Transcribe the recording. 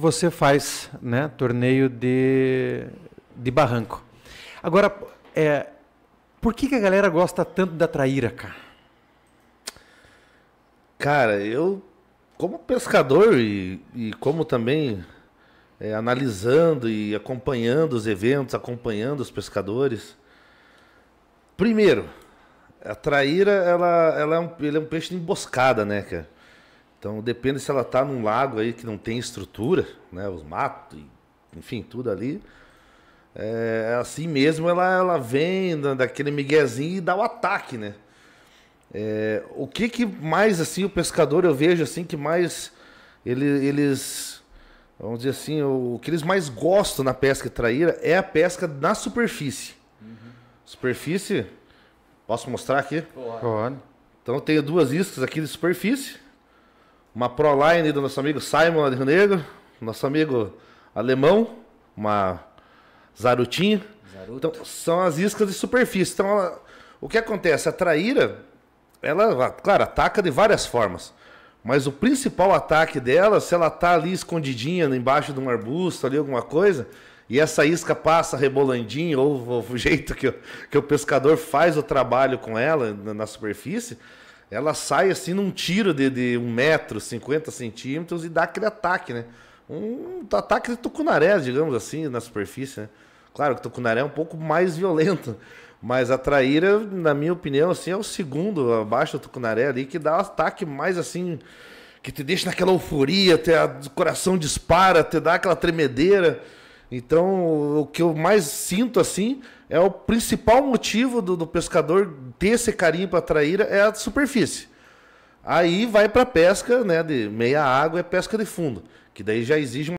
você faz né, torneio de, de barranco. Agora, é, por que, que a galera gosta tanto da traíra, cara? Cara, eu, como pescador e, e como também é, analisando e acompanhando os eventos, acompanhando os pescadores. Primeiro, a traíra ela, ela é, um, ele é um peixe de emboscada, né, cara? Então depende se ela está num lago aí que não tem estrutura, né? Os matos, enfim, tudo ali. É, é, assim mesmo ela, ela vem daquele miguezinho e dá o ataque, né? É, o que que mais assim o pescador eu vejo assim que mais ele, eles vamos dizer assim o, o, que eles mais gostam na pesca traíra é a pesca na superfície. Uhum. Superfície, posso mostrar aqui? Claro. Então eu tenho duas iscas aqui de superfície uma Proline do nosso amigo Simon Rio Negro, nosso amigo alemão, uma Zarutinha. Zaruto. Então, são as iscas de superfície. Então, ela, o que acontece? A traíra, ela, claro, ataca de várias formas. Mas o principal ataque dela, se ela tá ali escondidinha embaixo de um arbusto, ali alguma coisa, e essa isca passa rebolandinho, ou, ou o jeito que, que o pescador faz o trabalho com ela na, na superfície, ela sai assim num tiro de, de 1 metro, 50 centímetros e dá aquele ataque, né? Um ataque de tucunaré digamos assim, na superfície, né? Claro que o tucunaré é um pouco mais violento, mas a traíra, na minha opinião, assim, é o segundo abaixo do tucunaré ali, que dá um ataque mais assim, que te deixa naquela euforia, até o coração dispara, te dá aquela tremedeira. Então, o que eu mais sinto assim é o principal motivo do, do pescador ter esse carinho para traíra é a superfície. Aí vai para pesca, né, de meia água é pesca de fundo, que daí já exige uma